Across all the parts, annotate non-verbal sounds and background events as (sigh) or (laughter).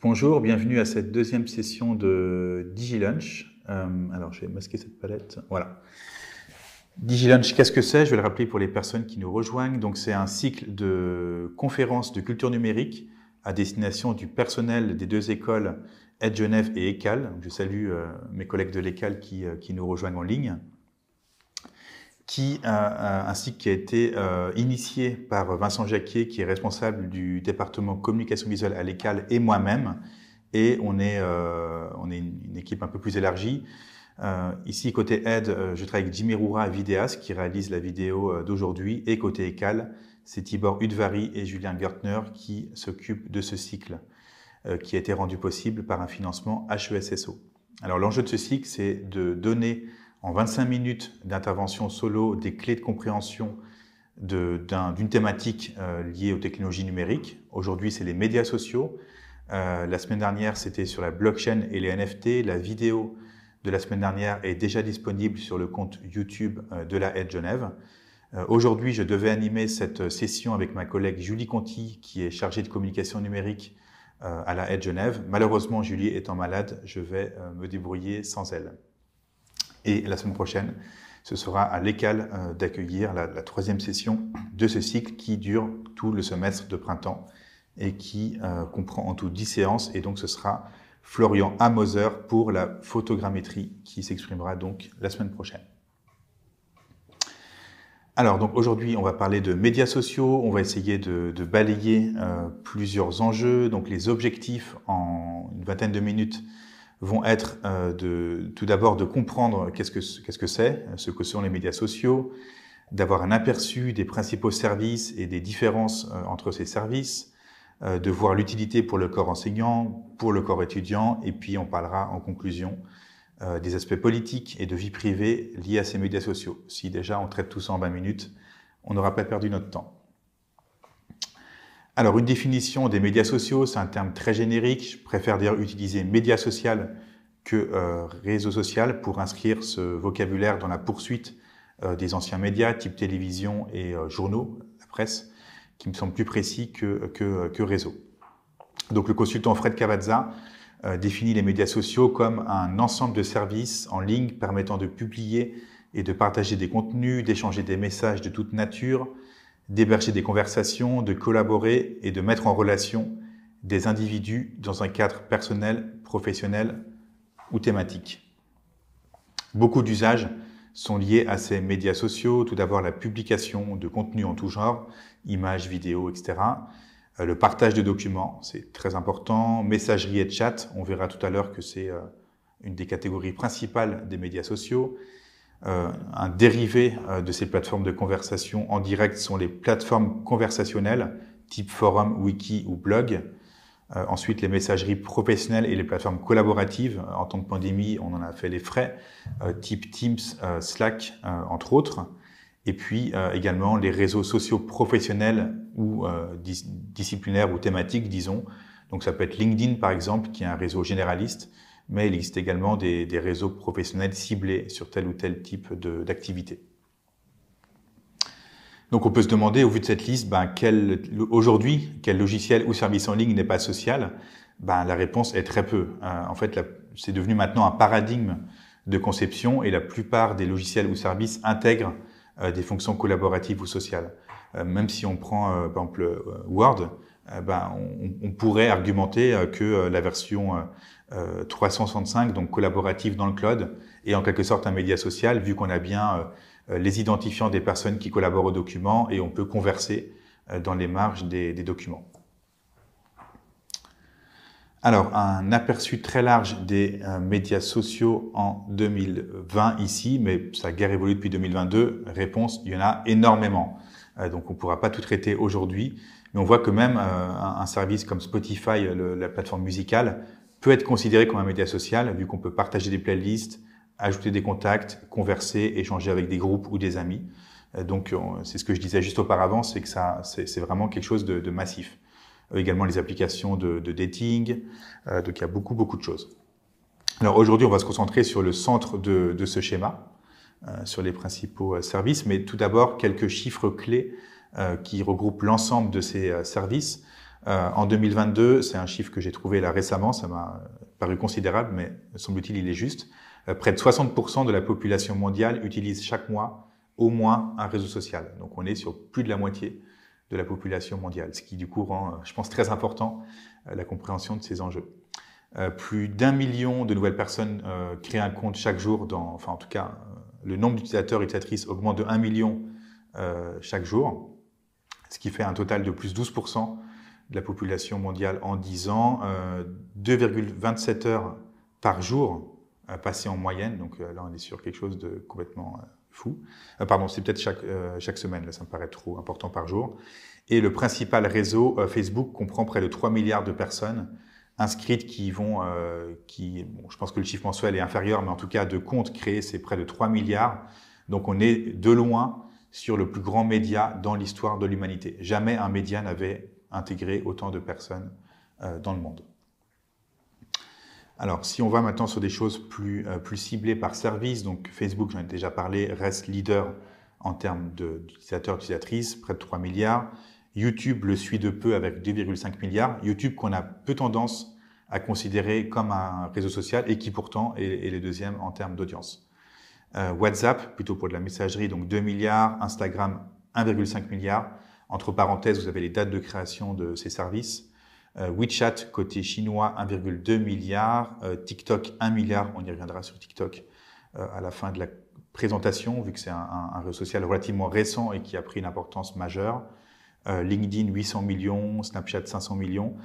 Bonjour, bienvenue à cette deuxième session de DigiLunch. Euh, alors, je vais masquer cette palette. Voilà. DigiLunch, qu'est-ce que c'est Je vais le rappeler pour les personnes qui nous rejoignent. Donc, c'est un cycle de conférences de culture numérique à destination du personnel des deux écoles Aide Genève et ECAL. Je salue euh, mes collègues de l'ECAL qui, euh, nous rejoignent en ligne qui, ainsi qui a été euh, initié par Vincent Jacquier, qui est responsable du département communication visuelle à l'ECAL, et moi-même. Et on est, euh, on est une, équipe un peu plus élargie. Euh, ici, côté aide, euh, je travaille avec Jimmy Roura, vidéaste, qui réalise la vidéo d'aujourd'hui. Et côté ECAL, c'est Tibor Udvari et Julien Gertner qui s'occupent de ce cycle, qui a été rendu possible par un financement HESSO. Alors l'enjeu de ce cycle, c'est de donner en 25 minutes d'intervention solo des clés de compréhension d'une thématique euh, liée aux technologies numériques. Aujourd'hui, c'est les médias sociaux. Euh, la semaine dernière, c'était sur la blockchain et les NFT. La vidéo de la semaine dernière est déjà disponible sur le compte YouTube euh, de la Aide Genève. Aujourd'hui, je devais animer cette session avec ma collègue Julie Conti, qui est chargée de communication numérique à la Aide Genève. Malheureusement, Julie étant malade, je vais me débrouiller sans elle. Et la semaine prochaine, ce sera à l'écale euh, d'accueillir la, troisième session de ce cycle qui dure tout le semestre de printemps et qui euh, comprend en tout 10 séances. Et donc, ce sera Florian Amoser pour la photogrammétrie qui s'exprimera donc la semaine prochaine. Alors donc aujourd'hui on va parler de médias sociaux, on va essayer de, balayer euh, plusieurs enjeux, donc les objectifs en une vingtaine de minutes vont être euh, de, tout d'abord de comprendre qu'est-ce que c'est, -ce, que ce que sont les médias sociaux, d'avoir un aperçu des principaux services et des différences euh, entre ces services, euh, de voir l'utilité pour le corps enseignant, pour le corps étudiant, et puis on parlera en conclusion des aspects politiques et de vie privée liés à ces médias sociaux. Si déjà on traite tout ça en 20 minutes, on n'aura pas perdu notre temps. Alors, une définition des médias sociaux, c'est un terme très générique. Je préfère dire utiliser médias social que euh, réseau social pour inscrire ce vocabulaire dans la poursuite euh, des anciens médias, type télévision et euh, journaux, la presse, qui me semble plus précis que, que, que réseau. Donc, le consultant Fred Cavazza définit les médias sociaux comme un ensemble de services en ligne permettant de publier et de partager des contenus, d'échanger des messages de toute nature, d'héberger des conversations, de collaborer et de mettre en relation des individus dans un cadre personnel, professionnel ou thématique. Beaucoup d'usages sont liés à ces médias sociaux, tout d'abord la publication de contenus en tout genre, images, vidéos, etc. Euh, le partage de documents, c'est très important. Messagerie et chat, on verra tout à l'heure que c'est euh, une des catégories principales des médias sociaux. Euh, un dérivé euh, de ces plateformes de conversation en direct sont les plateformes conversationnelles, type forum, wiki ou blog. Euh, ensuite, les messageries professionnelles et les plateformes collaboratives. En tant que pandémie, on en a fait les frais, type Teams, Slack, entre autres. Et puis également les réseaux sociaux professionnels ou disciplinaires ou thématiques, disons. Donc ça peut être LinkedIn, par exemple, qui est un réseau généraliste, mais il existe également des, réseaux professionnels ciblés sur tel ou tel type d'activité. Donc on peut se demander, au vu de cette liste, ben, aujourd'hui, quel logiciel ou service en ligne n'est pas social ben, La réponse est très peu. Hein. en fait, c'est devenu maintenant un paradigme de conception et la plupart des logiciels ou services intègrent euh, des fonctions collaboratives ou sociales. Euh, même si on prend, euh, par exemple, Word, ben, on, pourrait argumenter que la version euh, 365, donc collaboratif dans le cloud, et en quelque sorte un média social, vu qu'on a bien euh, euh, les identifiants des personnes qui collaborent au document et on peut converser euh, dans les marges des, des, documents. Alors, un aperçu très large des médias sociaux en 2020 ici, mais ça a guère évolué depuis 2022. Réponse, il y en a énormément. donc, on ne pourra pas tout traiter aujourd'hui. Mais on voit que même un, un service comme Spotify, le, la plateforme musicale, peut être considéré comme un média social, vu qu'on peut partager des playlists, ajouter des contacts, converser, échanger avec des groupes ou des amis. Euh, donc, c'est ce que je disais juste auparavant, c'est que ça, c'est vraiment quelque chose de, massif. Euh, également les applications de, dating, euh, donc il y a beaucoup, beaucoup de choses. Alors aujourd'hui, on va se concentrer sur le centre de, ce schéma, sur les principaux services, mais tout d'abord quelques chiffres clés qui regroupent l'ensemble de ces services euh, en 2022, c'est un chiffre que j'ai trouvé là récemment, ça m'a paru considérable, mais semble-t-il, il est juste. Euh, près de 60% de la population mondiale utilise chaque mois au moins un réseau social. Donc on est sur plus de la moitié de la population mondiale, ce qui du coup rend, euh, je pense, très important la compréhension de ces enjeux. plus d'un million de nouvelles personnes créent un compte chaque jour. enfin, en tout cas, le nombre d'utilisateurs et utilisatrices augmente de 1 million chaque jour, ce qui fait un total de plus 12% de la population mondiale en 10 ans, 2,27 euh, heures par jour euh, passées en moyenne. Donc euh, là, on est sur quelque chose de complètement fou. pardon, c'est peut-être chaque, chaque semaine, là, ça me paraît trop important par jour. Et le principal réseau, Facebook, comprend près de 3 milliards de personnes inscrites qui vont, qui, bon, je pense que le chiffre mensuel est inférieur, mais en tout cas de comptes créés, c'est près de 3 milliards. Donc on est de loin sur le plus grand média dans l'histoire de l'humanité. Jamais un média n'avait intégrer autant de personnes euh, dans le monde. Alors, si on va maintenant sur des choses plus, euh, plus ciblées par service, donc Facebook, j'en ai déjà parlé, reste leader en termes d'utilisateurs, utilisatrices, près de 3 milliards. YouTube le suit de peu avec 2,5 milliards. YouTube qu'on a peu tendance à considérer comme un réseau social et qui pourtant est, le deuxième en termes d'audience. Euh, WhatsApp, plutôt pour de la messagerie, donc 2 milliards. Instagram, 1,5 milliard. Entre parenthèses, vous avez les dates de création de ces services. Euh, WeChat, côté chinois, 1,2 milliard. Euh, TikTok, 1 milliard. On y reviendra sur TikTok euh, à la fin de la présentation, vu que c'est un, réseau social relativement récent et qui a pris une importance majeure. LinkedIn, 800 millions. Snapchat, 500 millions.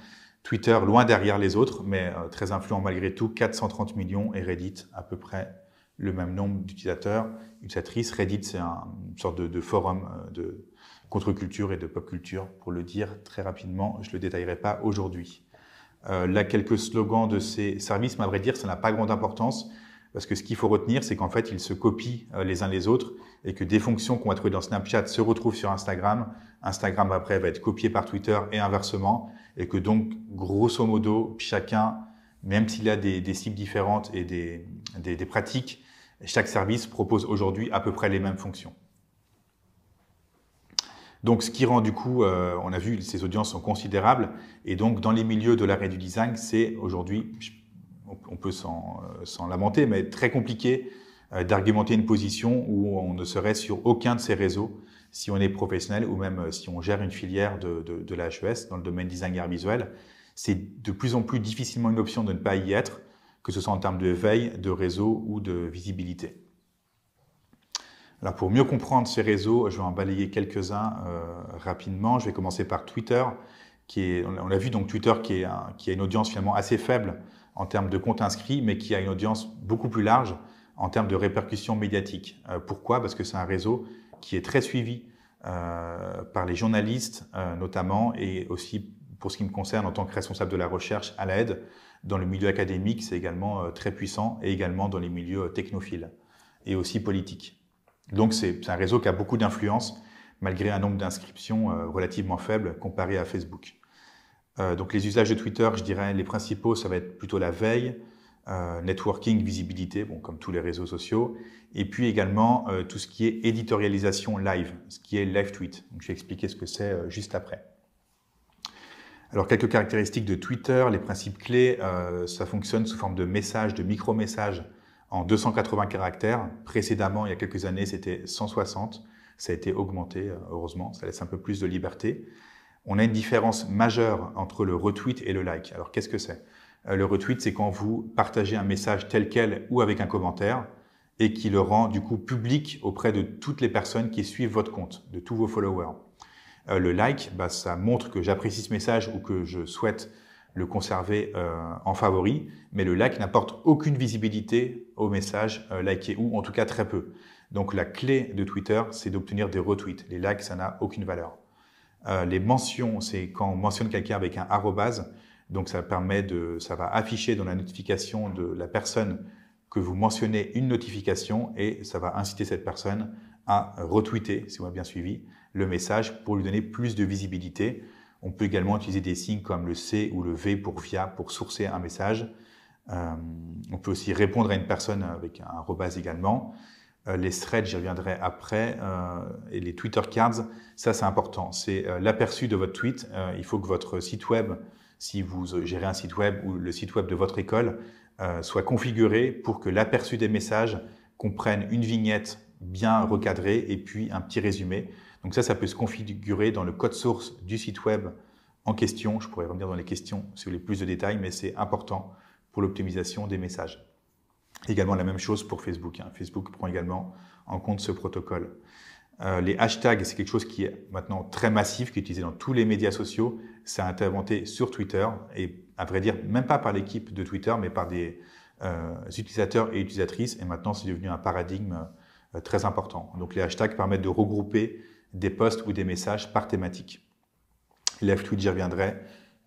Twitter, loin derrière les autres, mais très influent malgré tout, 430 millions. Et Reddit, à peu près le même nombre d'utilisateurs, Reddit, c'est une sorte de forum de, contre-culture et de pop culture, pour le dire très rapidement, je ne le détaillerai pas aujourd'hui. Euh, là, quelques slogans de ces services, mais à vrai dire, ça n'a pas grande importance, parce que ce qu'il faut retenir, c'est qu'en fait, ils se copient euh, les uns les autres, et que des fonctions qu'on va trouver dans Snapchat se retrouvent sur Instagram, Instagram après va être copié par Twitter et inversement, et que donc, grosso modo, chacun, même s'il a des, des, cibles différentes et des, des, des pratiques, chaque service propose aujourd'hui à peu près les mêmes fonctions. Donc, ce qui rend du coup, euh, on a vu, ces audiences sont considérables. Et donc, dans les milieux de l'arrêt du design, c'est aujourd'hui, on peut euh, s'en lamenter, mais très compliqué euh, d'argumenter une position où on ne serait sur aucun de ces réseaux si on est professionnel ou même si on gère une filière de, de, de e dans le domaine design et art visuel. C'est de plus en plus difficilement une option de ne pas y être, que ce soit en termes de veille, de réseau ou de visibilité pour mieux comprendre ces réseaux, je vais en balayer quelques-uns euh, rapidement. Je vais commencer par Twitter, qui est, on l'a vu, donc Twitter qui, a une audience finalement assez faible en termes de comptes inscrits, mais qui a une audience beaucoup plus large en termes de répercussions médiatiques. Euh, pourquoi Parce que c'est un réseau qui est très suivi euh, par les journalistes notamment, et aussi pour ce qui me concerne en tant que responsable de la recherche à l'aide, dans le milieu académique, c'est également très puissant, et également dans les milieux technophiles et aussi politiques. Donc c'est un réseau qui a beaucoup d'influence, malgré un nombre d'inscriptions euh, relativement faible comparé à Facebook. Euh, donc les usages de Twitter, je dirais, les principaux, ça va être plutôt la veille, euh, networking, visibilité, bon, comme tous les réseaux sociaux, et puis également tout ce qui est éditorialisation live, ce qui est live tweet. Donc, je vais expliquer ce que c'est juste après. Alors, quelques caractéristiques de Twitter, les principes clés, ça fonctionne sous forme de messages, de micro-messages en 280 caractères. Précédemment, il y a quelques années, c'était 160. Ça a été augmenté, euh, heureusement. Ça laisse un peu plus de liberté. On a une différence majeure entre le retweet et le like. Alors, qu'est-ce que c'est euh, Le retweet, c'est quand vous partagez un message tel quel ou avec un commentaire et qui le rend du coup public auprès de toutes les personnes qui suivent votre compte, de tous vos followers. Euh, le like, bah, ça montre que j'apprécie ce message ou que je souhaite le conserver euh, en favori, mais le like n'apporte aucune visibilité au message euh, liké ou en tout cas très peu. Donc la clé de Twitter, c'est d'obtenir des retweets. Les likes, ça n'a aucune valeur. Euh, les mentions, c'est quand on mentionne quelqu'un avec un arrobase. Donc ça permet de, ça va afficher dans la notification de la personne que vous mentionnez une notification et ça va inciter cette personne à retweeter, si on a bien suivi, le message pour lui donner plus de visibilité on peut également utiliser des signes comme le C ou le V pour via pour sourcer un message. Euh, on peut aussi répondre à une personne avec un rebase également. Euh, les threads, j'y reviendrai après, euh, et les Twitter cards, ça c'est important. C'est l'aperçu de votre tweet. il faut que votre site web, si vous gérez un site web ou le site web de votre école, soit configuré pour que l'aperçu des messages comprenne une vignette bien recadrée et puis un petit résumé donc ça, ça peut se configurer dans le code source du site web en question. Je pourrais revenir dans les questions si vous voulez plus de détails, mais c'est important pour l'optimisation des messages. Également la même chose pour Facebook. Hein. Facebook prend également en compte ce protocole. Euh, les hashtags, c'est quelque chose qui est maintenant très massif, qui est utilisé dans tous les médias sociaux. Ça a été inventé sur Twitter, et à vrai dire, même pas par l'équipe de Twitter, mais par des euh, utilisateurs et utilisatrices. Et maintenant, c'est devenu un paradigme euh, très important. Donc les hashtags permettent de regrouper des posts ou des messages par thématique. Live tweet, j'y reviendrai,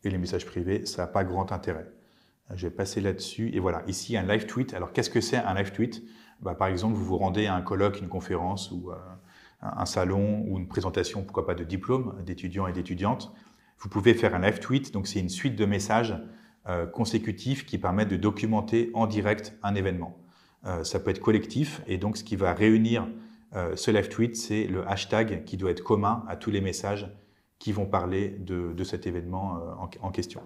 et les messages privés, ça n'a pas grand intérêt. Euh, je vais passer là-dessus, et voilà, ici un live tweet. Alors qu'est-ce que c'est un live tweet bah, Par exemple, vous vous rendez à un colloque, une conférence, ou euh, un salon, ou une présentation, pourquoi pas de diplôme, d'étudiants et d'étudiantes. Vous pouvez faire un live tweet, donc c'est une suite de messages euh, consécutifs qui permettent de documenter en direct un événement. ça peut être collectif, et donc ce qui va réunir euh, ce live tweet, c'est le hashtag qui doit être commun à tous les messages qui vont parler de, cet événement euh, en, question.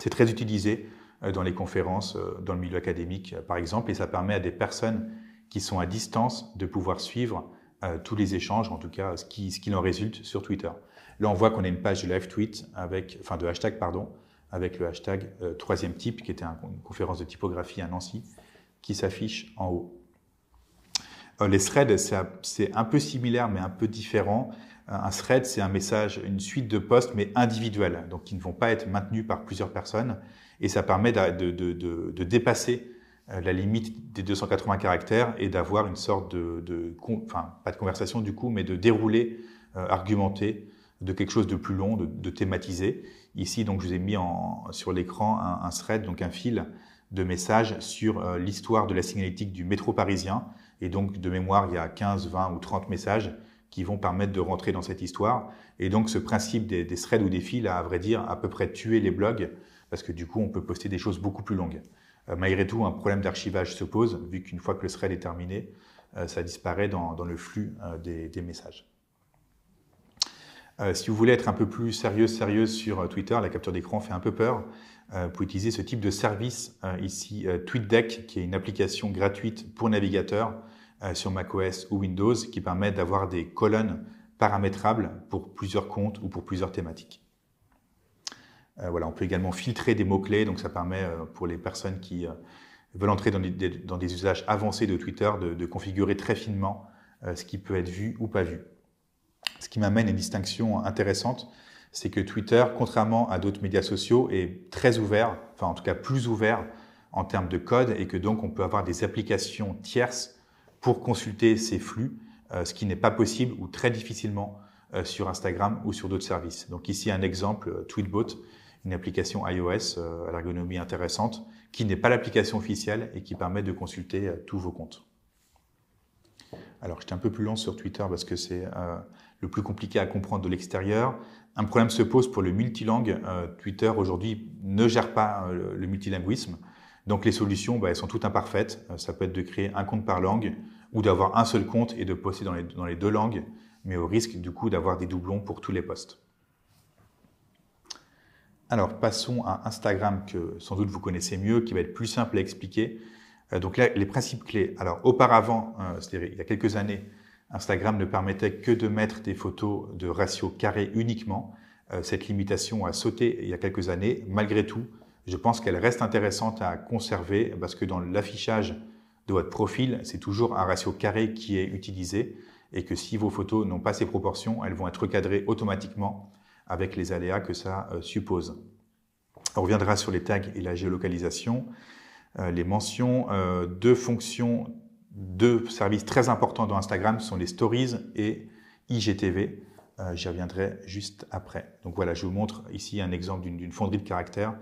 C'est très utilisé euh, dans les conférences, dans le milieu académique par exemple, et ça permet à des personnes qui sont à distance de pouvoir suivre tous les échanges, en tout cas ce qui, en résulte sur Twitter. Là, on voit qu'on a une page de live tweet, avec, enfin de hashtag, pardon, avec le hashtag troisième type, qui était une conférence de typographie à Nancy, qui s'affiche en haut. Euh, les threads, c'est un peu similaire, mais un peu différent. Euh, un thread, c'est un message, une suite de posts, mais individuels, donc qui ne vont pas être maintenus par plusieurs personnes. Et ça permet de, dépasser euh, la limite des 280 caractères et d'avoir une sorte de, enfin, pas de conversation du coup, mais de dérouler, argumenter, de quelque chose de plus long, de, thématiser. Ici, donc, je vous ai mis sur l'écran un, thread, donc un fil de messages sur l'histoire de la signalétique du métro parisien et donc, de mémoire, il y a 15, 20 ou 30 messages qui vont permettre de rentrer dans cette histoire. Et donc, ce principe des, threads ou des fils a, à vrai dire, à peu près tué les blogs, parce que du coup, on peut poster des choses beaucoup plus longues. Euh, malgré tout, un problème d'archivage se pose, vu qu'une fois que le thread est terminé, euh, ça disparaît dans, le flux euh, des messages. Euh, si vous voulez être un peu plus sérieux, sérieuse sur euh, Twitter, la capture d'écran fait un peu peur. Euh, vous pouvez utiliser ce type de service ici, TweetDeck, qui est une application gratuite pour navigateur sur macOS ou Windows, qui permet d'avoir des colonnes paramétrables pour plusieurs comptes ou pour plusieurs thématiques. on peut également filtrer des mots-clés, donc ça permet pour les personnes qui veulent entrer dans des, usages avancés de Twitter de configurer très finement ce qui peut être vu ou pas vu. Ce qui m'amène à une distinction intéressante, c'est que Twitter, contrairement à d'autres médias sociaux, est très ouvert, enfin en tout cas plus ouvert en termes de code, et que donc on peut avoir des applications tierces pour consulter ces flux, euh, ce qui n'est pas possible ou très difficilement euh, sur Instagram ou sur d'autres services. Donc ici un exemple, euh, Tweetbot, une application iOS à l'ergonomie intéressante, qui n'est pas l'application officielle et qui permet de consulter tous vos comptes. Alors j'étais un peu plus long sur Twitter parce que c'est le plus compliqué à comprendre de l'extérieur. Un problème se pose pour le multilangue. Euh, Twitter aujourd'hui ne gère pas euh, le multilinguisme. Donc les solutions, bah, elles sont toutes imparfaites. Euh, ça peut être de créer un compte par langue ou d'avoir un seul compte et de poster dans les, dans les deux langues, mais au risque du coup d'avoir des doublons pour tous les postes. Alors passons à Instagram que sans doute vous connaissez mieux, qui va être plus simple à expliquer. donc là, les principes clés. Alors auparavant, c'est-à-dire il y a quelques années, Instagram ne permettait que de mettre des photos de ratio carré uniquement. Euh, cette limitation a sauté il y a quelques années. Malgré tout, je pense qu'elle reste intéressante à conserver parce que dans l'affichage de votre profil, c'est toujours un ratio carré qui est utilisé et que si vos photos n'ont pas ces proportions, elles vont être recadrées automatiquement avec les aléas que ça euh, suppose. On reviendra sur les tags et la géolocalisation. Euh, les mentions, deux fonctions deux services très importants dans Instagram sont les Stories et IGTV. Euh, j'y reviendrai juste après. Donc voilà, je vous montre ici un exemple d'une fonderie de caractères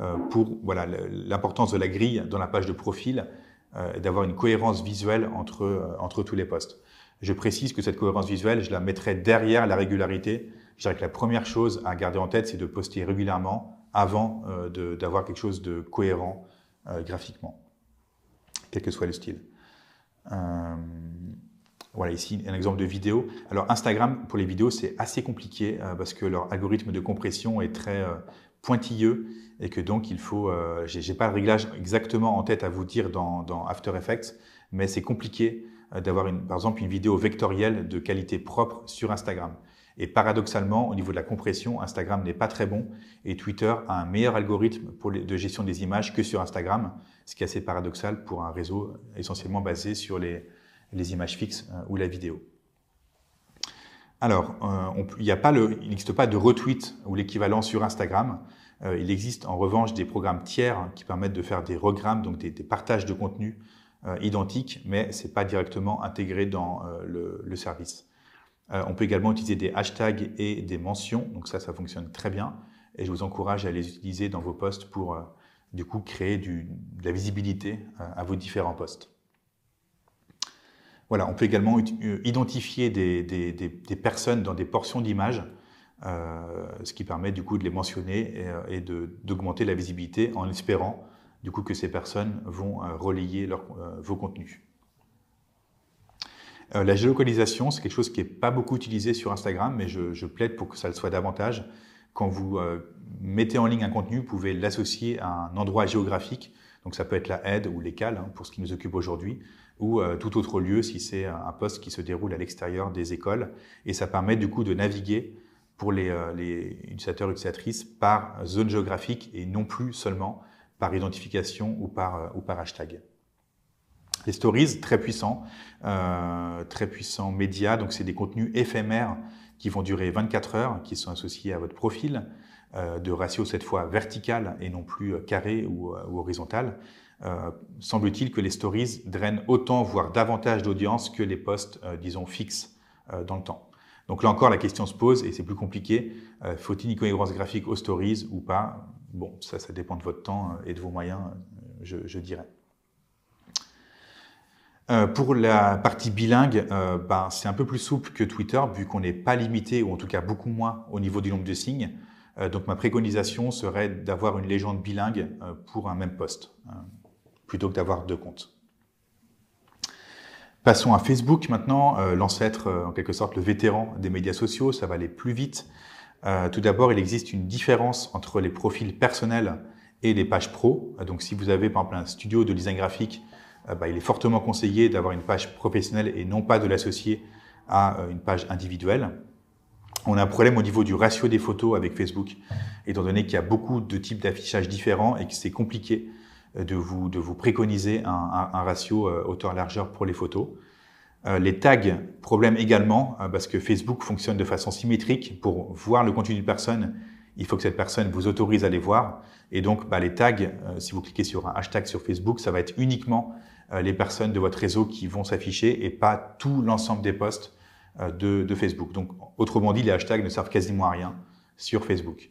euh, pour voilà l'importance de la grille dans la page de profil euh, et d'avoir une cohérence visuelle entre, entre tous les postes. Je précise que cette cohérence visuelle, je la mettrai derrière la régularité. Je dirais que la première chose à garder en tête, c'est de poster régulièrement avant d'avoir quelque chose de cohérent graphiquement, quel que soit le style. Euh, voilà, ici, un exemple de vidéo. Alors, Instagram, pour les vidéos, c'est assez compliqué euh, parce que leur algorithme de compression est très euh, pointilleux et que donc il faut, Je j'ai pas le réglage exactement en tête à vous dire dans, After Effects, mais c'est compliqué d'avoir par exemple une vidéo vectorielle de qualité propre sur Instagram. Et paradoxalement, au niveau de la compression, Instagram n'est pas très bon et Twitter a un meilleur algorithme de gestion des images que sur Instagram, ce qui est assez paradoxal pour un réseau essentiellement basé sur les, images fixes euh, ou la vidéo. Alors, euh, il n'existe pas de retweet ou l'équivalent sur Instagram. Euh, il existe en revanche des programmes tiers qui permettent de faire des regrammes, donc des, partages de contenu identiques, mais ce n'est pas directement intégré dans le service. Euh, on peut également utiliser des hashtags et des mentions, donc ça, ça fonctionne très bien. Et je vous encourage à les utiliser dans vos posts pour, euh, du coup, créer de la visibilité euh, à vos différents posts. Voilà, on peut également identifier des, personnes dans des portions d'images, ce qui permet du coup de les mentionner et, d'augmenter la visibilité en espérant du coup que ces personnes vont relayer vos contenus. Euh, la géolocalisation, c'est quelque chose qui n'est pas beaucoup utilisé sur Instagram, mais je, plaide pour que ça le soit davantage. Quand vous euh, mettez en ligne un contenu, vous pouvez l'associer à un endroit géographique. Donc ça peut être la aide ou l'écale hein, pour ce qui nous occupe aujourd'hui, ou euh, tout autre lieu si c'est un poste qui se déroule à l'extérieur des écoles. Et ça permet du coup de naviguer pour les, les utilisateurs et utilisatrices par zone géographique et non plus seulement par identification ou par, ou par hashtag. Les stories, très puissants, euh, très puissants médias. Donc, c'est des contenus éphémères qui vont durer 24 heures, qui sont associés à votre profil, euh, de ratio cette fois vertical et non plus euh, carré ou, euh, ou horizontal. Euh, semble-t-il que les stories drainent autant, voire davantage d'audience que les posts, disons, fixes euh, dans le temps. Donc là encore, la question se pose et c'est plus compliqué. Faut-il une cohérence graphique aux stories ou pas Bon, ça, ça dépend de votre temps et de vos moyens, je, je dirais. Euh, pour la partie bilingue, euh, ben, c'est un peu plus souple que Twitter, vu qu'on n'est pas limité, ou en tout cas beaucoup moins, au niveau du nombre de signes. Euh, donc ma préconisation serait d'avoir une légende bilingue pour un même poste, plutôt que d'avoir deux comptes. Passons à Facebook maintenant, l'ancêtre, en quelque sorte, le vétéran des médias sociaux, ça va aller plus vite. tout d'abord, il existe une différence entre les profils personnels et les pages pro. Donc si vous avez par exemple un studio de design graphique ah bah, il est fortement conseillé d'avoir une page professionnelle et non pas de l'associer à euh, une page individuelle. On a un problème au niveau du ratio des photos avec Facebook, étant donné qu'il y a beaucoup de types d'affichage différents et que c'est compliqué euh, de vous, de vous préconiser un, ratio euh, hauteur-largeur pour les photos. les tags, problème également, parce que Facebook fonctionne de façon symétrique. Pour voir le contenu d'une personne, il faut que cette personne vous autorise à les voir. Et donc, bah, les tags, si vous cliquez sur un hashtag sur Facebook, ça va être uniquement euh, les personnes de votre réseau qui vont s'afficher et pas tout l'ensemble des posts euh, de, Facebook. Donc, autrement dit, les hashtags ne servent quasiment à rien sur Facebook.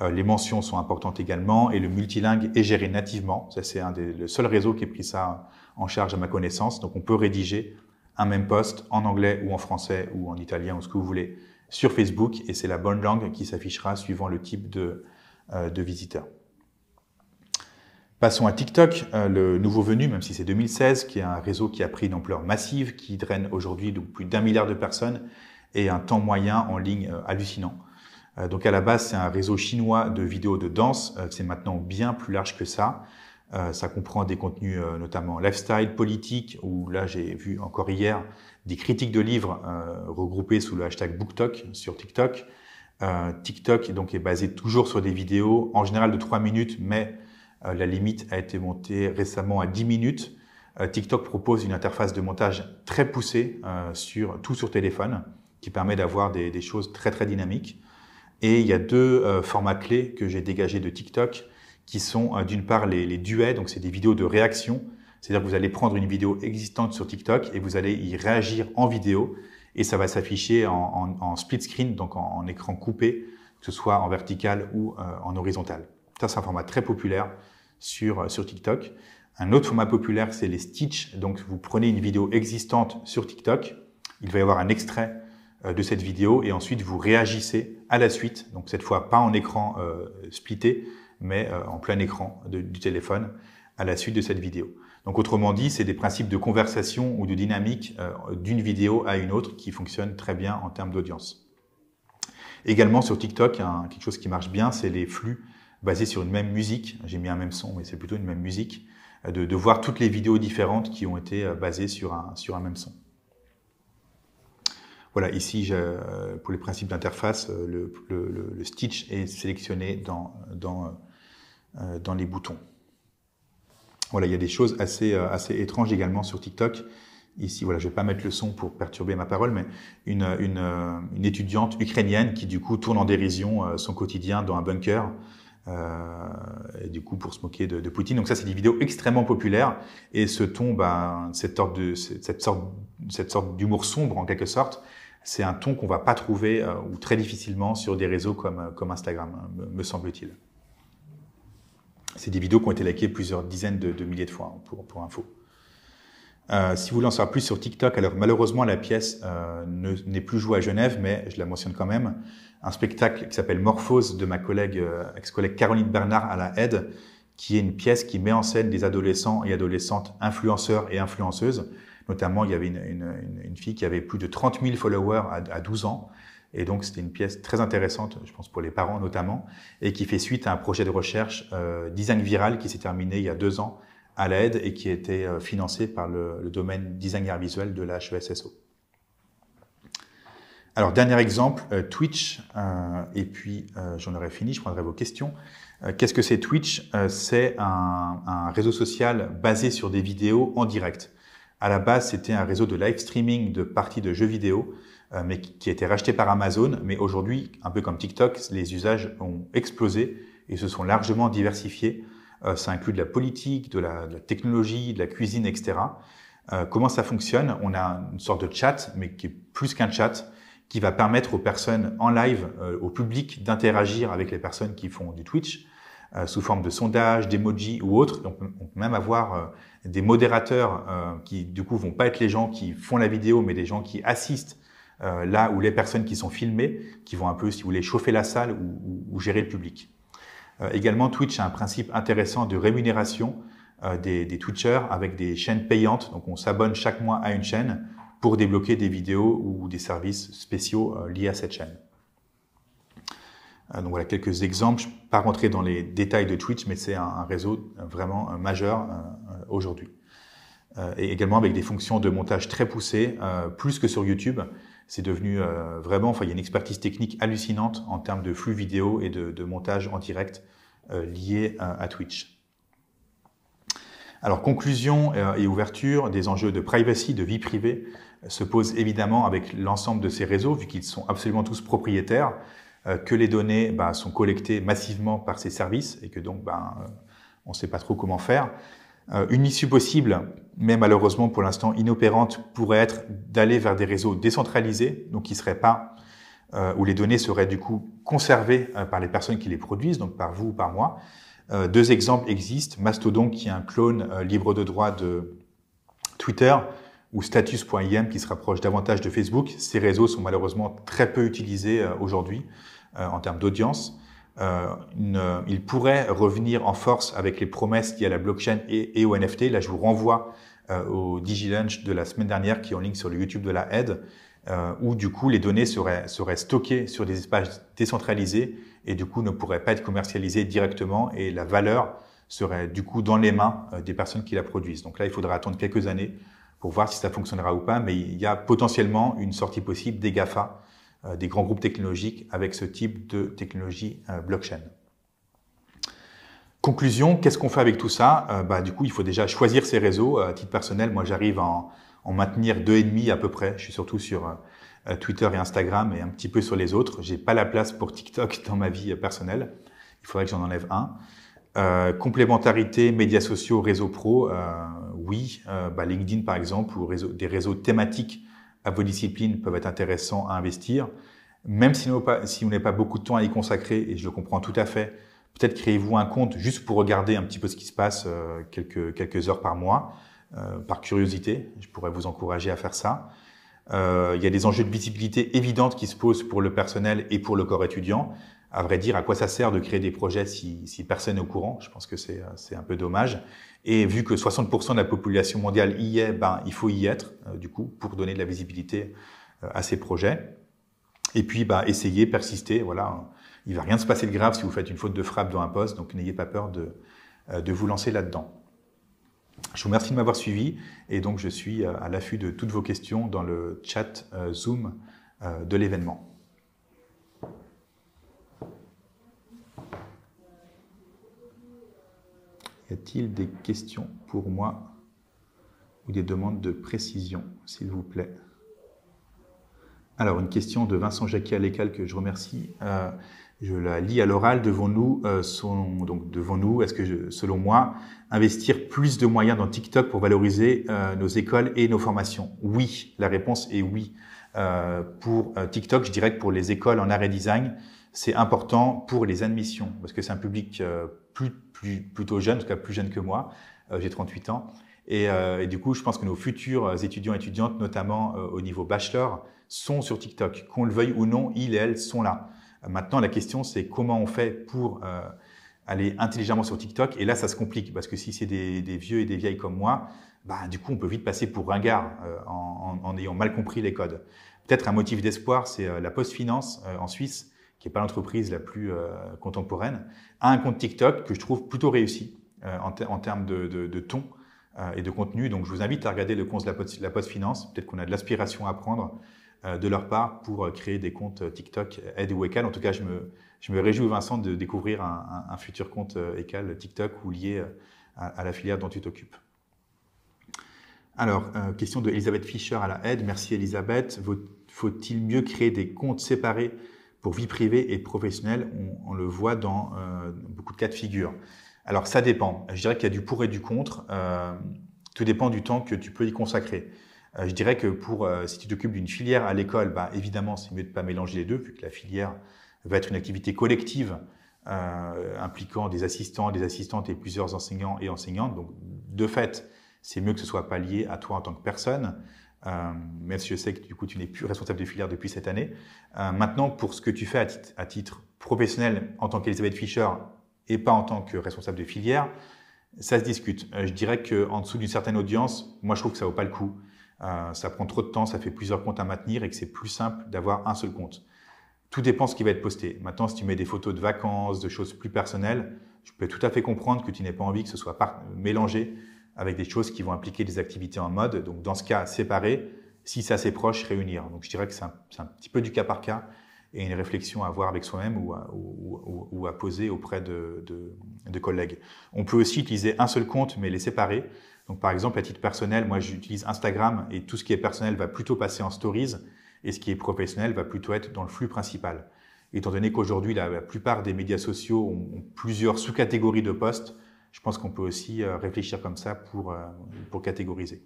Euh, les mentions sont importantes également et le multilingue est géré nativement. Ça, c'est un des, le seul réseau qui a pris ça en charge à ma connaissance. Donc, on peut rédiger un même post en anglais ou en français ou en italien ou ce que vous voulez sur Facebook et c'est la bonne langue qui s'affichera suivant le type de, de visiteur. Passons à TikTok, euh, le nouveau venu, même si c'est 2016, qui est un réseau qui a pris une ampleur massive, qui draine aujourd'hui plus d'un milliard de personnes et un temps moyen en ligne euh, hallucinant. Euh, donc à la base, c'est un réseau chinois de vidéos de danse. c'est maintenant bien plus large que ça. ça comprend des contenus notamment lifestyle, politique, où là j'ai vu encore hier des critiques de livres regroupées sous le hashtag BookTok sur TikTok. TikTok donc est basé toujours sur des vidéos en général de 3 minutes, mais euh, la limite a été montée récemment à 10 minutes. Euh, TikTok propose une interface de montage très poussée, euh, sur, tout sur téléphone, qui permet d'avoir des, choses très très dynamiques. Et il y a deux formats clés que j'ai dégagés de TikTok, qui sont d'une part les, duets, donc c'est des vidéos de réaction, c'est-à-dire que vous allez prendre une vidéo existante sur TikTok et vous allez y réagir en vidéo et ça va s'afficher en, split screen, donc en, écran coupé, que ce soit en vertical ou en horizontal. Ça, c'est un format très populaire euh, sur, TikTok. Un autre format populaire, c'est les Stitch. Donc, vous prenez une vidéo existante sur TikTok, il va y avoir un extrait euh, de cette vidéo et ensuite vous réagissez à la suite. Donc, cette fois, pas en écran euh, splitté, mais en plein écran du téléphone à la suite de cette vidéo. Donc, autrement dit, c'est des principes de conversation ou de dynamique d'une vidéo à une autre qui fonctionnent très bien en termes d'audience. Également sur TikTok, quelque chose qui marche bien, c'est les flux basé sur une même musique. J'ai mis un même son, mais c'est plutôt une même musique. Euh, de, voir toutes les vidéos différentes qui ont été euh, basées sur un, même son. Voilà, ici, euh, pour les principes d'interface, le, stitch est sélectionné dans, les boutons. Voilà, il y a des choses assez, étranges également sur TikTok. Ici, voilà, je ne vais pas mettre le son pour perturber ma parole, mais une, étudiante ukrainienne qui, du coup, tourne en dérision son quotidien dans un bunker euh, et du coup, pour se moquer de, de Poutine. Donc ça, c'est des vidéos extrêmement populaires. Et ce ton, ben, cette sorte de, cette sorte, cette sorte d'humour sombre en quelque sorte, c'est un ton qu'on va pas trouver euh, ou très difficilement sur des réseaux comme, euh, comme Instagram, hein, me semble-t-il. C'est des vidéos qui ont été likées plusieurs dizaines de, milliers de fois, hein, pour, pour info. Euh, si vous voulez en savoir plus sur TikTok, alors malheureusement la pièce euh, n'est plus jouée à Genève, mais je la mentionne quand même un spectacle qui s'appelle Morphose de ma collègue, euh, ex-collègue Caroline Bernard à la Aide, qui est une pièce qui met en scène des adolescents et adolescentes influenceurs et influenceuses. Notamment, il y avait une, fille qui avait plus de 30 000 followers à, à 12 ans. Et donc, c'était une pièce très intéressante, je pense pour les parents notamment, et qui fait suite à un projet de recherche euh, design viral qui s'est terminé il y a deux ans à la l'aide et qui était euh, financé par le, domaine design visuel de la HESSO. Alors, dernier exemple, euh, Twitch, euh, et puis euh, j'en aurai fini, je prendrai vos questions. Qu'est-ce que c'est Twitch C'est un, réseau social basé sur des vidéos en direct. À la base, c'était un réseau de live streaming de parties de jeux vidéo, mais qui a été racheté par Amazon. Mais aujourd'hui, un peu comme TikTok, les usages ont explosé et se sont largement diversifiés. ça inclut de la politique, de la, de la technologie, de la cuisine, etc. comment ça fonctionne On a une sorte de chat, mais qui est plus qu'un chat qui va permettre aux personnes en live, euh, au public, d'interagir avec les personnes qui font du Twitch euh, sous forme de sondages, d'emoji ou autres. On on peut même avoir euh, des modérateurs qui, du coup, vont pas être les gens qui font la vidéo, mais des gens qui assistent là où les personnes qui sont filmées, qui vont un peu, si vous voulez, chauffer la salle ou, gérer le public. également, Twitch a un principe intéressant de rémunération des, des Twitchers avec des chaînes payantes. Donc, on s'abonne chaque mois à une chaîne pour débloquer des vidéos ou des services spéciaux euh, liés à cette chaîne. Euh, donc voilà quelques exemples. Je ne vais pas rentrer dans les détails de Twitch, mais c'est un, réseau euh, vraiment majeur aujourd'hui. et également avec des fonctions de montage très poussées, plus que sur YouTube. C'est devenu vraiment, enfin, il y a une expertise technique hallucinante en termes de flux vidéo et de, de montage en direct lié à Twitch. Alors conclusion et ouverture des enjeux de privacy, de vie privée se pose évidemment avec l'ensemble de ces réseaux, vu qu'ils sont absolument tous propriétaires, euh, que les données bah, sont collectées massivement par ces services et que donc bah, euh, on ne sait pas trop comment faire. Euh, une issue possible, mais malheureusement pour l'instant inopérante, pourrait être d'aller vers des réseaux décentralisés, donc qui seraient pas où les données seraient du coup conservées par les personnes qui les produisent, donc par vous ou par moi. deux exemples existent. Mastodon, qui est un clone libre de droit de Twitter, ou status.im qui se rapproche davantage de Facebook. Ces réseaux sont malheureusement très peu utilisés euh, aujourd'hui euh, en termes d'audience. Euh, ils pourraient il pourrait revenir en force avec les promesses qu'il y a à la blockchain et, au NFT. Là, je vous renvoie au DigiLunch de la semaine dernière qui est en ligne sur le YouTube de la aide, où du coup les données seraient, seraient stockées sur des espaces décentralisés et du coup ne pourraient pas être commercialisées directement et la valeur serait du coup dans les mains des personnes qui la produisent. Donc là, il faudra attendre quelques années pour voir si ça fonctionnera ou pas, mais il y a potentiellement une sortie possible des GAFA, euh, des grands groupes technologiques, avec ce type de technologie euh, blockchain. Conclusion, qu'est-ce qu'on fait avec tout ça euh, bah, Du coup, il faut déjà choisir ses réseaux. À titre personnel, moi, j'arrive à en, en, maintenir deux et demi à peu près. Je suis surtout sur Twitter et Instagram et un petit peu sur les autres. J'ai pas la place pour TikTok (laughs) dans ma vie personnelle. Il faudrait que j'en enlève un. Euh, complémentarité, médias sociaux, réseaux pro, euh, oui. Euh, bah, LinkedIn, par exemple, ou des réseaux thématiques à vos disciplines peuvent être intéressants à investir. Même si, vous n'avez pas beaucoup de temps à y consacrer, et je le comprends tout à fait, peut-être créez-vous un compte juste pour regarder un petit peu ce qui se passe quelques, quelques heures par mois, par curiosité. Je pourrais vous encourager à faire ça. il y a des enjeux de visibilité évidentes qui se posent pour le personnel et pour le corps étudiant à vrai dire, à quoi ça sert de créer des projets si, personne n'est au courant Je pense que c'est euh, un peu dommage. Et vu que 60% de la population mondiale y est, ben, il faut y être, euh, du coup, pour donner de la visibilité euh, à ces projets. Et puis, bah essayez, persister. Voilà, il va rien se passer de grave si vous faites une faute de frappe dans un poste, donc n'ayez pas peur de, de vous lancer là-dedans. Je vous remercie de m'avoir suivi et donc je suis à l'affût de toutes vos questions dans le chat Zoom de l'événement. Y a-t-il des questions pour moi ou des demandes de précision, s'il vous plaît Alors, une question de Vincent Jacquet à l'école que je remercie. Euh, je la lis à l'oral devant nous. Euh, donc devant nous, est-ce que, selon moi, investir plus de moyens dans TikTok pour valoriser euh, nos écoles et nos formations Oui, la réponse est oui. pour TikTok, je dirais que pour les écoles en art et design, c'est important pour les admissions, parce que c'est un public euh, plus, plus, plutôt jeune, en tout cas plus jeune que moi, euh, j'ai 38 ans. Et, euh, et, du coup, je pense que nos futurs étudiants et étudiantes, notamment au niveau bachelor, sont sur TikTok. Qu'on le veuille ou non, ils et elles sont là. maintenant, la question, c'est comment on fait pour aller intelligemment sur TikTok. Et là, ça se complique, parce que si c'est des, des vieux et des vieilles comme moi, bah, du coup, on peut vite passer pour ringard euh, en, en, ayant mal compris les codes. Peut-être un motif d'espoir, c'est la post Finance en Suisse qui n'est pas l'entreprise la plus euh, contemporaine, a un compte TikTok que je trouve plutôt réussi euh, en, termes de, ton euh, et de contenu. Donc, je vous invite à regarder le compte de la Poste, la Finance. Peut-être qu'on a de l'aspiration à prendre de leur part pour créer des comptes TikTok aide ou ECAL. En tout cas, je me, je me réjouis, Vincent, de découvrir un, futur compte ECAL TikTok ou lié à, la filière dont tu t'occupes. Alors, question de Elisabeth Fischer à la aide. Merci Elisabeth. Faut-il mieux créer des comptes séparés pour vie privée et professionnelle, on, on le voit dans euh, beaucoup de cas de figure. Alors ça dépend. Je dirais qu'il y a du pour et du contre. Euh, tout dépend du temps que tu peux y consacrer. Euh, je dirais que pour euh, si tu t'occupes d'une filière à l'école, bah, évidemment c'est mieux de pas mélanger les deux puisque la filière va être une activité collective euh, impliquant des assistants, des assistantes et plusieurs enseignants et enseignantes. Donc de fait, c'est mieux que ce soit pas lié à toi en tant que personne. Euh, même si je sais que du coup tu n'es plus responsable de filière depuis cette année. Euh, maintenant, pour ce que tu fais à, titre professionnel en tant qu'Elisabeth Fischer et pas en tant que responsable de filière, ça se discute. Euh, je dirais qu'en dessous d'une certaine audience, moi je trouve que ça vaut pas le coup. Euh, ça prend trop de temps, ça fait plusieurs comptes à maintenir et que c'est plus simple d'avoir un seul compte. Tout dépend ce qui va être posté. Maintenant, si tu mets des photos de vacances, de choses plus personnelles, je peux tout à fait comprendre que tu n'aies pas envie que ce soit mélangé avec des choses qui vont impliquer des activités en mode. Donc, dans ce cas, séparer. Si c'est assez proche, réunir. Donc, je dirais que c'est un, petit peu du cas par cas et une réflexion à avoir avec soi-même ou, à poser auprès de, collègues. On peut aussi utiliser un seul compte, mais les séparer. Donc, par exemple, à titre personnel, moi, j'utilise Instagram et tout ce qui est personnel va plutôt passer en stories et ce qui est professionnel va plutôt être dans le flux principal. Étant donné qu'aujourd'hui, la, plupart des médias sociaux ont plusieurs sous-catégories de postes, je pense qu'on peut aussi euh, réfléchir comme ça pour, euh, pour catégoriser.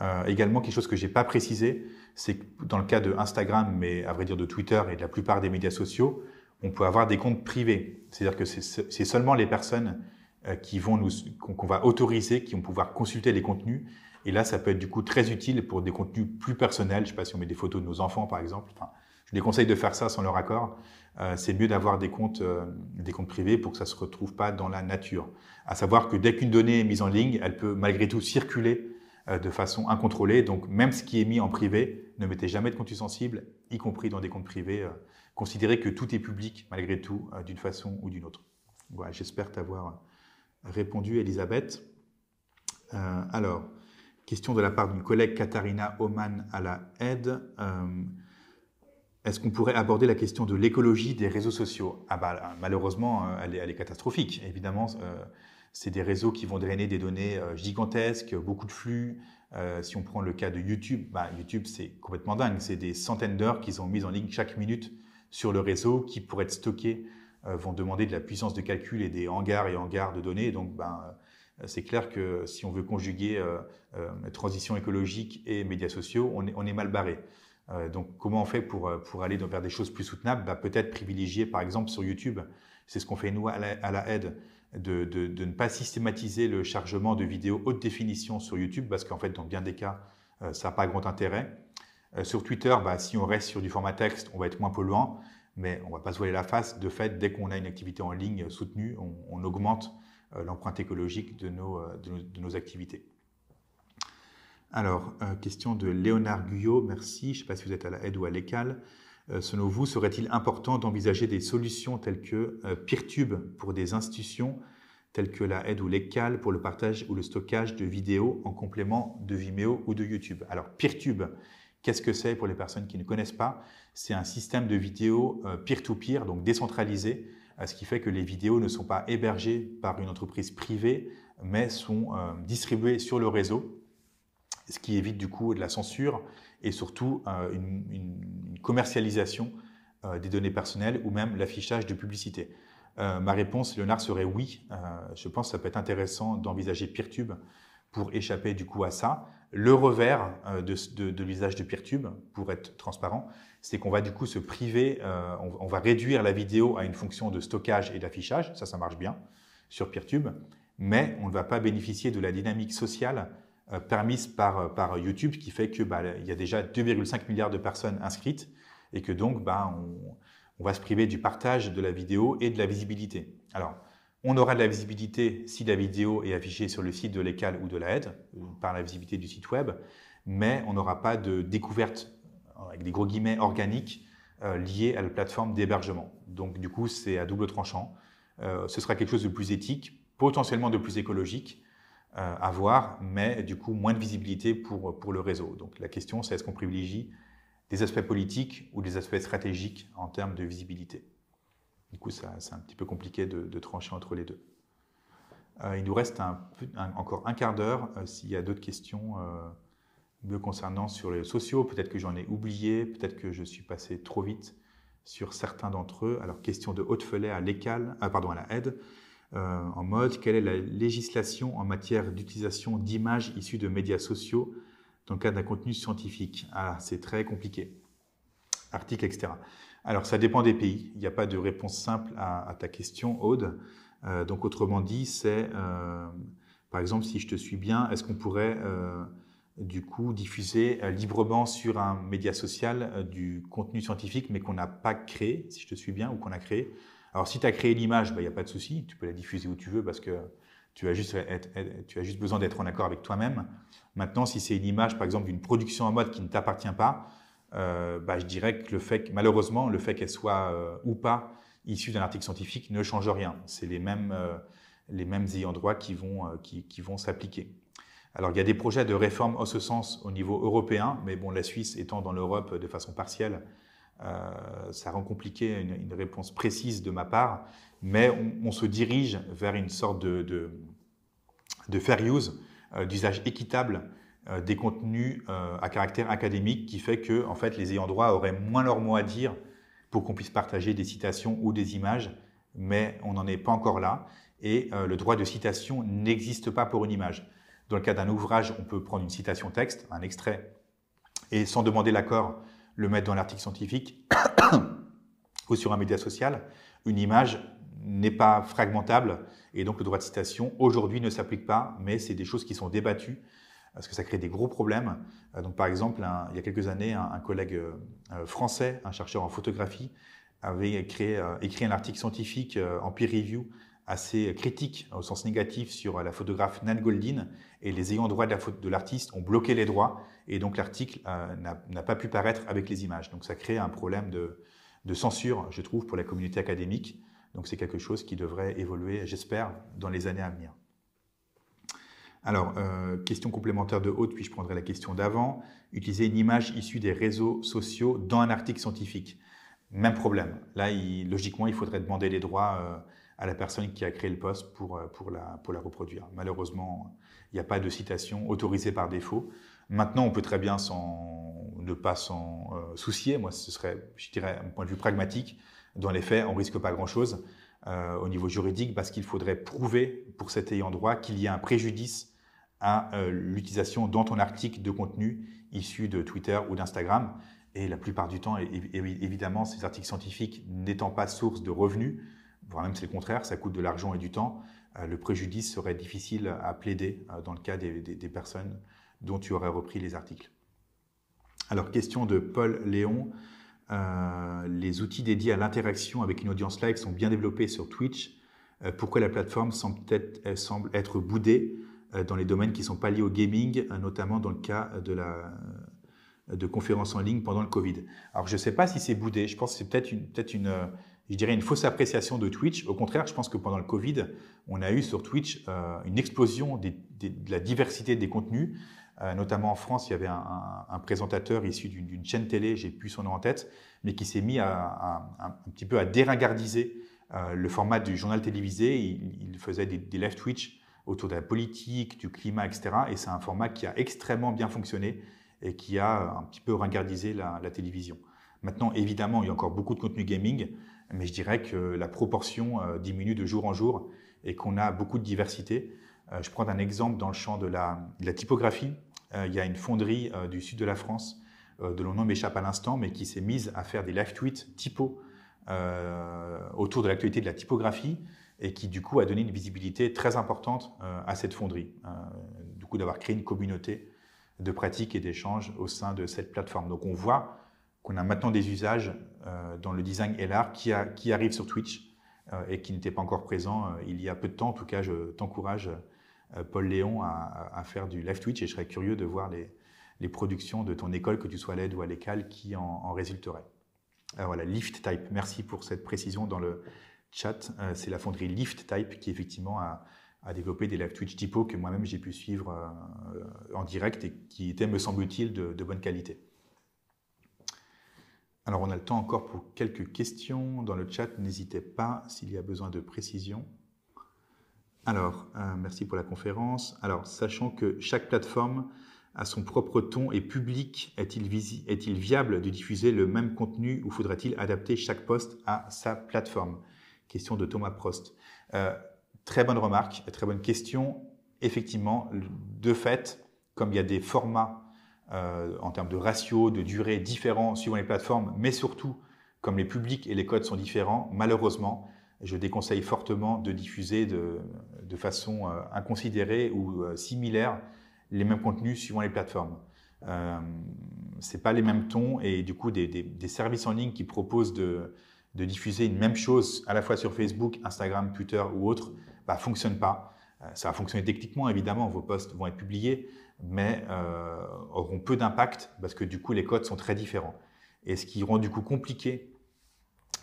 Euh, également, quelque chose que j'ai pas précisé, c'est que dans le cas de Instagram, mais à vrai dire de Twitter et de la plupart des médias sociaux, on peut avoir des comptes privés. C'est-à-dire que c'est seulement les personnes euh, qui vont nous, qu'on va autoriser, qui vont pouvoir consulter les contenus. Et là, ça peut être du coup très utile pour des contenus plus personnels. Je sais pas si on met des photos de nos enfants, par exemple. Enfin, je les conseille de faire ça sans leur accord. Euh, c'est mieux d'avoir des comptes, euh, des comptes privés pour que ça ne se retrouve pas dans la nature. À savoir que dès qu'une donnée est mise en ligne, elle peut malgré tout circuler euh, de façon incontrôlée. Donc même ce qui est mis en privé, ne mettez jamais de contenu sensible, y compris dans des comptes privés. considérez que tout est public malgré tout, d'une façon ou d'une autre. Voilà, j'espère t'avoir répondu, Elisabeth. alors, question de la part d'une collègue, Katharina Oman à la aide. Est-ce qu'on pourrait aborder la question de l'écologie des réseaux sociaux ah bah, euh, Malheureusement, euh, elle est, catastrophique. Évidemment, euh, c'est des réseaux qui vont drainer des données gigantesques, beaucoup de flux. si on prend le cas de YouTube, bah, YouTube, c'est complètement dingue. C'est des centaines d'heures qu'ils ont mises en ligne chaque minute sur le réseau qui, pour être stockées, vont demander de la puissance de calcul et des hangars et hangars de données. Donc, ben, c'est clair que si on veut conjuguer transition écologique et médias sociaux, on est mal barré. Euh, donc, comment on fait pour, euh, aller vers des choses plus soutenables bah, Peut-être privilégier, par exemple, sur YouTube, c'est ce qu'on fait nous à la, de, ne pas systématiser le chargement de vidéos haute définition sur YouTube, parce qu'en fait, dans bien des cas, euh, ça n'a pas grand intérêt. sur Twitter, bah, si on reste sur du format texte, on va être moins polluant, mais on ne va pas se voiler la face. De fait, dès qu'on a une activité en ligne soutenue, on, augmente l'empreinte écologique de nos activités. Alors, euh, question de Léonard Guyot, merci. Je ne sais pas si vous êtes à la aide ou à l'écale. Ce euh, selon vous, serait-il important d'envisager des solutions telles que euh, PeerTube pour des institutions telles que la aide ou l'écale pour le partage ou le stockage de vidéos en complément de Vimeo ou de YouTube Alors, PeerTube, qu'est-ce que c'est pour les personnes qui ne connaissent pas C'est un système de vidéos peer to -peer, donc décentralisé, ce qui fait que les vidéos ne sont pas hébergées par une entreprise privée, mais sont distribuées sur le réseau ce qui évite du coup de la censure et surtout euh, une, commercialisation euh, des données personnelles ou même l'affichage de publicité. Euh, ma réponse, Léonard, serait oui. je pense que ça peut être intéressant d'envisager Peertube pour échapper du coup à ça. Le revers de, de l'usage de Peertube, pour être transparent, c'est qu'on va du coup se priver, on, on, va réduire la vidéo à une fonction de stockage et d'affichage, ça ça marche bien sur Peertube, mais on ne va pas bénéficier de la dynamique sociale euh, permise par, euh, par YouTube, qui fait que bah, il y a déjà 2,5 milliards de personnes inscrites et que donc bah, on, va se priver du partage de la vidéo et de la visibilité. Alors, on aura de la visibilité si la vidéo est affichée sur le site de l'ECAL ou de la aide, euh, par la visibilité du site web, mais on n'aura pas de découverte, avec des gros guillemets, organique liée à la plateforme d'hébergement. Donc, du coup, c'est à double tranchant. ce sera quelque chose de plus éthique, potentiellement de plus écologique, euh, avoir, mais du coup moins de visibilité pour, pour le réseau. Donc la question, c'est est-ce qu'on privilégie des aspects politiques ou des aspects stratégiques en termes de visibilité Du coup, c'est un petit peu compliqué de, de trancher entre les deux. Euh, il nous reste encore un quart d'heure euh, s'il y a d'autres questions concernant sur les sociaux. Peut-être que j'en ai oublié, peut-être que je suis passé trop vite sur certains d'entre eux. Alors, question de haute à à l'écale, pardon, à la aide. Euh, en mode quelle est la législation en matière d'utilisation d'images issues de médias sociaux dans le cadre d'un contenu scientifique. Ah, c'est très compliqué. Article, etc. Alors, ça dépend des pays. Il n'y a pas de réponse simple à, ta question, Aude. Euh, donc, autrement dit, c'est, euh, par exemple, si je te suis bien, est-ce qu'on pourrait, du coup, diffuser librement sur un média social du contenu scientifique, mais qu'on n'a pas créé, si je te suis bien, ou qu'on a créé alors si tu as créé l'image, il bah, n'y a pas de souci, tu peux la diffuser où tu veux parce que tu as juste, besoin d'être en accord avec toi-même. Maintenant, si c'est une image, par exemple, d'une production en mode qui ne t'appartient pas, euh, bah, je dirais que le fait, malheureusement, le fait qu'elle soit euh, ou pas issue d'un article scientifique ne change rien. C'est les mêmes, euh, les mêmes ayants droit qui vont, qui vont s'appliquer. Alors, il y a des projets de réforme en ce sens au niveau européen, mais bon, la Suisse étant dans l'Europe de façon partielle, euh, ça rend compliqué une, réponse précise de ma part, mais on, se dirige vers une sorte de, de, fair use, euh, d'usage équitable euh, des contenus à caractère académique qui fait que en fait, les ayants droit auraient moins leur mot à dire pour qu'on puisse partager des citations ou des images, mais on n'en est pas encore là. Et le droit de citation n'existe pas pour une image. Dans le cas d'un ouvrage, on peut prendre une citation texte, un extrait, et sans demander l'accord le mettre dans l'article scientifique (coughs) ou sur un média social, une image n'est pas fragmentable et donc le droit de citation aujourd'hui ne s'applique pas, mais c'est des choses qui sont débattues parce que ça crée des gros problèmes. Euh, donc par exemple, il y a quelques années, un, collègue euh, euh, français, un chercheur en photographie, avait écrit un article scientifique en peer review assez critique hein, au sens négatif sur la photographe Nan Goldin et les ayants droit de l'artiste ont bloqué les droits et donc l'article euh, n'a pas pu paraître avec les images. Donc ça crée un problème de, censure, je trouve, pour la communauté académique. Donc c'est quelque chose qui devrait évoluer, j'espère, dans les années à venir. Alors, euh, question complémentaire de haute, puis je prendrai la question d'avant. Utiliser une image issue des réseaux sociaux dans un article scientifique. Même problème. Là, logiquement, il faudrait demander les droits. Euh, à la personne qui a créé le poste pour, euh, pour, la, pour la reproduire. Malheureusement, il n'y a pas de citation autorisée par défaut. Maintenant, on peut très bien ne pas s'en euh, soucier. Moi, ce serait, je dirais, un point de vue pragmatique. Dans les faits, on risque pas grand-chose euh, au niveau juridique parce qu'il faudrait prouver pour cet ayant droit qu'il y a un préjudice à l'utilisation dans ton article de contenu issu de Twitter ou d'Instagram. Et la plupart du temps, évidemment, ces articles scientifiques n'étant pas source de revenus, voire même c'est le contraire, ça coûte de l'argent et du temps, euh, le préjudice serait difficile à plaider euh, dans le cas des, des, personnes dont tu aurais repris les articles. Alors, question de Paul Léon. Euh, les outils dédiés à l'interaction avec une audience live sont bien développés sur Twitch. pourquoi la plateforme semble être, semble être boudée dans les domaines qui ne sont pas liés au gaming, notamment dans le cas de, la, de conférences en ligne pendant le Covid Alors, je ne sais pas si c'est boudé. Je pense que c'est peut-être une, peut une, je dirais, une fausse appréciation de Twitch. Au contraire, je pense que pendant le Covid, on a eu sur Twitch euh, une explosion de la diversité des contenus. Euh, notamment en France, il y avait un, présentateur issu d'une chaîne télé, j'ai plus son nom en tête, mais qui s'est mis un petit peu à déringardiser euh, le format du journal télévisé. Il, faisait des, live Twitch autour de la politique, du climat, etc. Et c'est un format qui a extrêmement bien fonctionné et qui a un petit peu ringardisé la, la télévision. Maintenant, évidemment, il y a encore beaucoup de contenu gaming mais je dirais que la proportion euh, diminue de jour en jour et qu'on a beaucoup de diversité. Euh, je prends un exemple dans le champ de la, typographie. Euh, il y a une fonderie du sud de la France, de dont le nom m'échappe à l'instant, mais qui s'est mise à faire des live tweets typo autour de l'actualité de la typographie et qui du coup a donné une visibilité très importante à cette fonderie. du coup d'avoir créé une communauté de pratiques et d'échanges au sein de cette plateforme. Donc on voit qu'on a maintenant des usages euh, dans le design et l'art qui, arrive sur Twitch euh, et qui n'était pas encore présent euh, il y a peu de temps. En tout cas, je t'encourage, Paul Léon, à, faire du live Twitch et je serais curieux de voir les, productions de ton école, que tu sois à l'aide ou à l'écale, qui en, en résulteraient. Alors voilà, Lift Type, merci pour cette précision dans le chat. C'est la fonderie Lift Type qui effectivement a, développé des live Twitch typo que moi-même j'ai pu suivre en direct et qui étaient, me semble-t-il, de bonne qualité. Alors on a le temps encore pour quelques questions. Dans le chat, n'hésitez pas s'il y a besoin de précision. Alors, euh, merci pour la conférence. Alors, sachant que chaque plateforme a son propre ton et public, est-il viable de diffuser le même contenu ou faudrait-il adapter chaque poste à sa plateforme Question de Thomas Prost. Euh, très bonne remarque, très bonne question. Effectivement, de fait, comme il y a des formats euh, en termes de ratio, de durée différents suivant les plateformes, mais surtout, comme les publics et les codes sont différents, malheureusement, je déconseille fortement de diffuser de, façon euh, inconsidérée ou euh, similaire les mêmes contenus suivant les plateformes. Ce n'est pas les mêmes tons et du coup des, services en ligne qui proposent de, diffuser une même chose à la fois sur Facebook, Instagram, Twitter ou autre, bah fonctionne pas. Euh, ça va fonctionner techniquement, évidemment, vos posts vont être publiés, mais euh, auront peu d'impact parce que du coup, les codes sont très différents. Et ce qui rend du coup compliqué,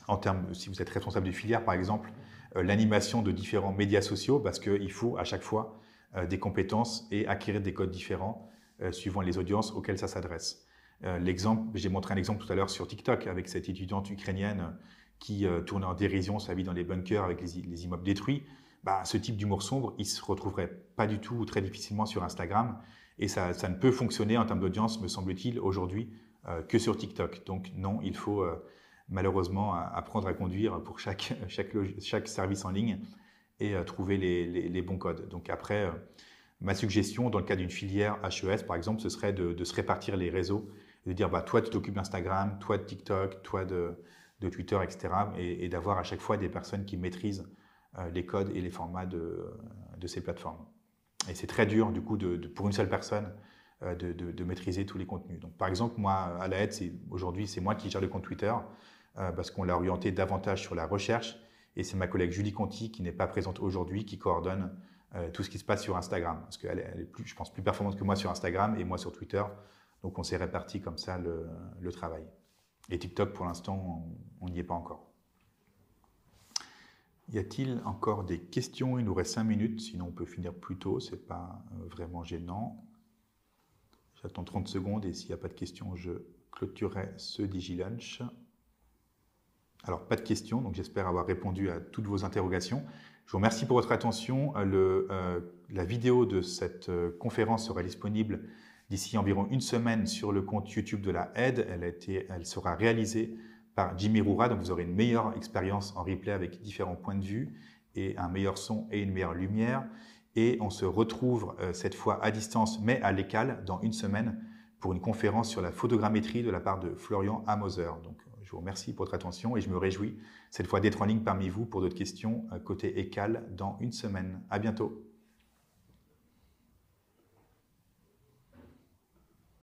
en termes, si vous êtes responsable de filière par exemple, euh, l'animation de différents médias sociaux parce qu'il faut à chaque fois des compétences et acquérir des codes différents suivant les audiences auxquelles ça s'adresse. L'exemple, j'ai montré un exemple tout à l'heure sur TikTok avec cette étudiante ukrainienne qui tourne en dérision sa vie dans les bunkers avec les immeubles détruits. Bah, ce type d'humour sombre, il se retrouverait pas du tout ou très difficilement sur Instagram. Et ça, ça ne peut fonctionner en termes d'audience, me semble-t-il, aujourd'hui, euh, que sur TikTok. Donc non, il faut euh, malheureusement apprendre à conduire pour chaque, (laughs) chaque, service en ligne et euh, trouver les, bons codes. Donc après, ma suggestion, dans le cas d'une filière HES, par exemple, ce serait de, se répartir les réseaux, de dire, bah, toi, tu t'occupes d'Instagram, toi de TikTok, toi de, Twitter, etc. et d'avoir à chaque fois des personnes qui maîtrisent euh, les codes et les formats de, ces plateformes. Et c'est très dur, du coup, pour une seule personne, euh, de, maîtriser tous les contenus. Donc, par exemple, moi, à la aide, aujourd'hui, c'est moi qui gère le compte Twitter euh, parce qu'on l'a orienté davantage sur la recherche. Et c'est ma collègue Julie Conti, qui n'est pas présente aujourd'hui, qui coordonne tout ce qui se passe sur Instagram. Parce qu'elle est, plus, je pense, plus performante que moi sur Instagram et moi sur Twitter. Donc, on s'est réparti comme ça le travail. Et TikTok, pour l'instant, on n'y est pas encore. Y a-t-il encore des questions Il nous reste 5 minutes, sinon on peut finir plus tôt, ce n'est pas euh, vraiment gênant. J'attends 30 secondes et s'il n'y a pas de questions, je clôturerai ce DigiLunch. Alors, pas de questions, donc j'espère avoir répondu à toutes vos interrogations. Je vous remercie pour votre attention. Euh, euh, la vidéo de cette conférence sera disponible d'ici environ une semaine sur le compte YouTube de la aide. elle sera réalisée Jimmy Roura. Donc vous aurez une meilleure expérience en replay avec différents points de vue et un meilleur son et une meilleure lumière. Et on se retrouve euh, cette fois à distance, mais à l'écale, dans une semaine, pour une conférence sur la photogrammétrie de la part de Florian Amoser. Donc je vous remercie pour votre attention et je me réjouis cette fois d'être en ligne parmi vous pour d'autres questions euh, côté écale dans une semaine. À bientôt.